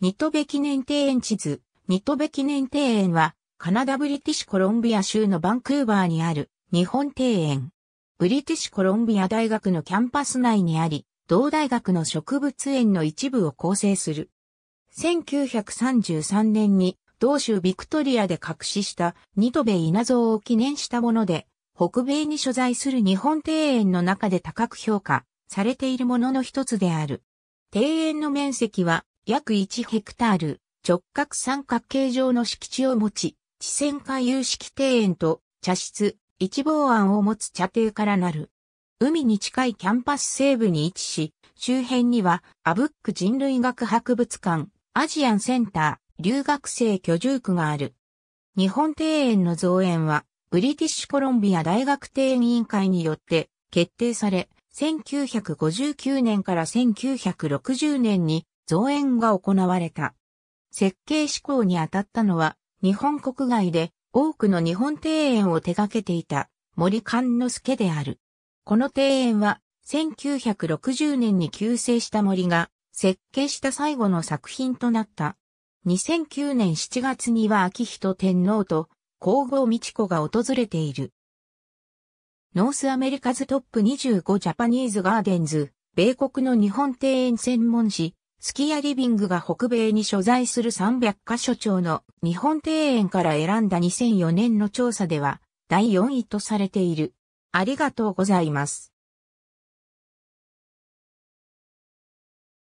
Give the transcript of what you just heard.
ニトベ記念庭園地図。ニトベ記念庭園は、カナダブリティッシュコロンビア州のバンクーバーにある日本庭園。ブリティッシュコロンビア大学のキャンパス内にあり、同大学の植物園の一部を構成する。1933年に同州ビクトリアで隠ししたニトベ稲造を記念したもので、北米に所在する日本庭園の中で高く評価されているものの一つである。庭園の面積は約1ヘクタール、直角三角形状の敷地を持ち、地線下有式庭園と茶室、一望案を持つ茶庭からなる。海に近いキャンパス西部に位置し、周辺にはアブック人類学博物館、アジアンセンター、留学生居住区がある。日本庭園の造園は、ブリティッシュコロンビア大学庭園委員会によって決定され、1959年から1960年に造園が行われた。設計志向に当たったのは、日本国外で多くの日本庭園を手掛けていた森勘之助である。この庭園は、1960年に急成した森が設計した最後の作品となった。2009年7月には秋人天皇と皇后美智子が訪れている。ノースアメリカズトップ25ジャパニーズガーデンズ、米国の日本庭園専門誌、スキヤリビングが北米に所在する300カ所長の日本庭園から選んだ2004年の調査では第4位とされている。ありがとうございます。